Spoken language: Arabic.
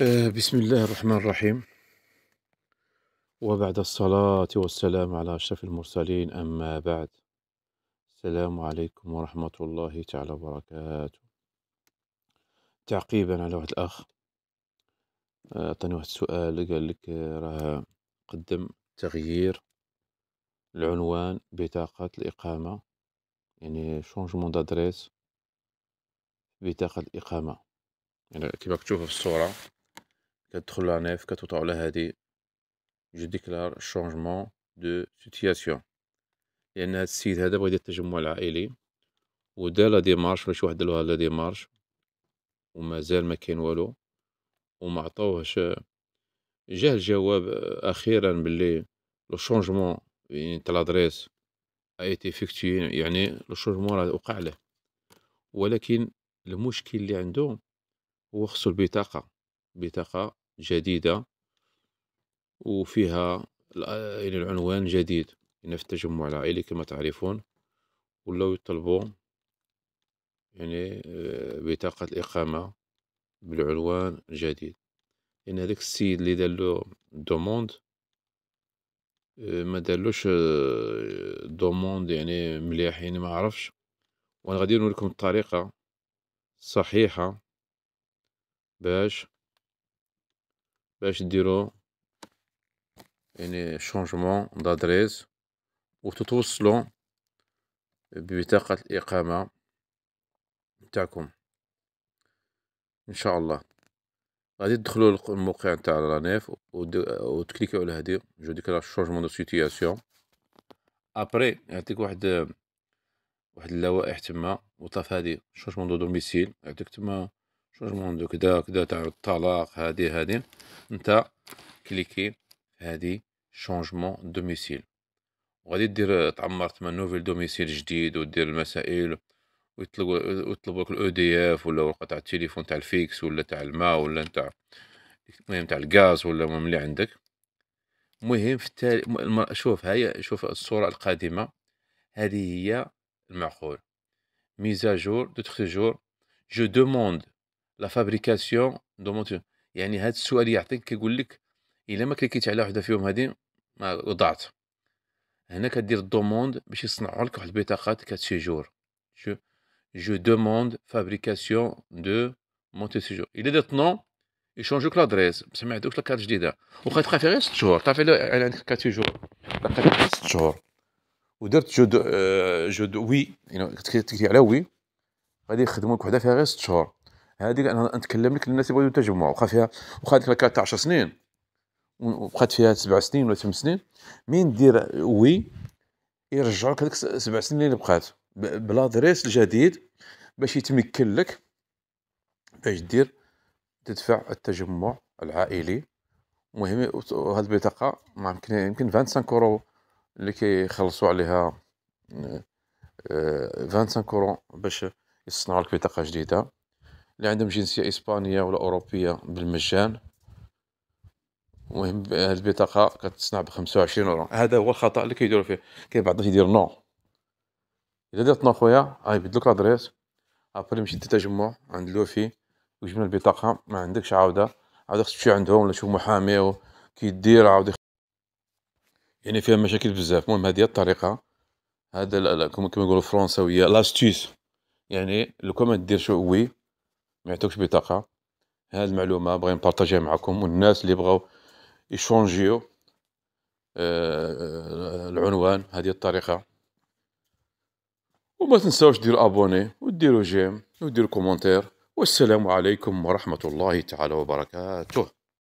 آه، بسم الله الرحمن الرحيم وبعد الصلاة والسلام على أشرف المرسلين أما بعد السلام عليكم ورحمة الله تعالى وبركاته تعقيبا على واحد الأخ آه، عطاني واحد السؤال قال لك آه، راه قدم تغيير العنوان بطاقة الإقامة يعني شونجمون دادريس بطاقة الإقامة يعني كما كتشوفوا في الصورة كتدخل لانيف كتوطع على هادي جو ديكلار شونجمون دو سيتياسيون لان هاد السيد هذا بغا يدير التجمع العائلي ودا لا ديمارش ولا شي واحد دارلو لا ديمارش ومازال ما كاين والو وما عطاوهش جاه الجواب آه، اخيرا باللي لو شونجمون يعني تاع لادريس ايتي فيكتي يعني لو شونجمون راه وقع له ولكن المشكل اللي عنده هو خصو البطاقه بطاقه جديدة وفيها يعني العنوان جديد هنا يعني في التجمع العائلي كما تعرفون ولاو يطلبوا يعني آه، بطاقة الإقامة بالعنوان الجديد يعني هذاك السيد اللي دالو دوموند آه، ما دارلوش آه، دوموند يعني مليح يعني ما عرفش وانا غادي نوريكم الطريقة الصحيحة باش باش ديرو يعني شونجمون دادريس وتتوصلو ببطاقة الإقامة تاعكم إن شاء الله غادي تدخلوا الموقع تاع لانيف وتكليكيو على هادي جو ديك لا شونجمون دو سيتياسيون ابري يعطيك واحد واحد اللوائح تما وطاف هادي شونجمون دو دوميسيل يعطيك تما شو دو كدا كدا تاع الطلاق هادي هادي نتا كليكي هادي شونجمون دوميسيل وغادي دير تعمر تما نوفيل دوميسيل جديد ودير المسائل ويطلب ويطلب لك الاو دي اف ولا ورقه تاع التليفون تاع الفيكس ولا تاع الماء ولا تاع المهم تاع الغاز ولا المهم اللي عندك المهم في التالي شوف هاي شوف الصوره القادمه هذه هي المعقول ميزاجور دو تخيجور جو دوموند لا فابريكاسيون دو موتور يعني هذا السؤال يعطيك كيقول لك الا ما كليكيتي على وحده فيهم هذه ما وضعت هنا كدير دوموند باش يصنعوا لك واحد البطاقه كاتسيجور السيجور جو جو دوموند فابريكاسيون دو مونتي سيجور الا درت نو يشونجوك لادريس بصح ما عندوش لاكارت جديده واخا تخافي غير ست شهور تعرفي على عندك كارت سيجور غير ست شهور ودرت جو دو آه، جو دو وي يعني تكتي على وي غادي يخدموك وحده فيها غير ست شهور هذيك انا نتكلم لك الناس يبغيو يتجمعوا وخا فيها وخا هذيك لاكات تاع 10 سنين وبقات فيها سبع سنين ولا ثمان سنين مين دير وي يرجعوك هذيك سبع سنين اللي بقات بلادريس الجديد باش يتمكن لك باش دير تدفع التجمع العائلي مهم هذه البطاقه ما يمكن يمكن 25 كورو اللي كيخلصوا عليها 25 آه، آه، كورو باش يصنعوا لك بطاقه جديده اللي عندهم جنسية إسبانية ولا أوروبية بالمجان المهم هاد البطاقة كتصنع بخمسة وعشرين أورو هذا هو الخطأ اللي كيديرو فيه كاين بعض الناس يدير نو إذا درت نو خويا غيبدلوك لادريس أبري مشيت تجمع عند لوفي وجبنا البطاقة ما عندكش عاودة عاود خصك تمشي عندهم ولا تشوف محامي كيدير عاود يعني فيها مشاكل بزاف المهم هذه الطريقة هذا كما يقولوا الفرنساوية لاستيس يعني لو ما ديرش وي ما يعطوكش بطاقه هذه المعلومه بغي نبارطاجيها معكم والناس اللي بغاو يشونجيو آه، العنوان هذه الطريقه وما تنساوش ديروا ابوني وديروا جيم وديروا كومنتير والسلام عليكم ورحمه الله تعالى وبركاته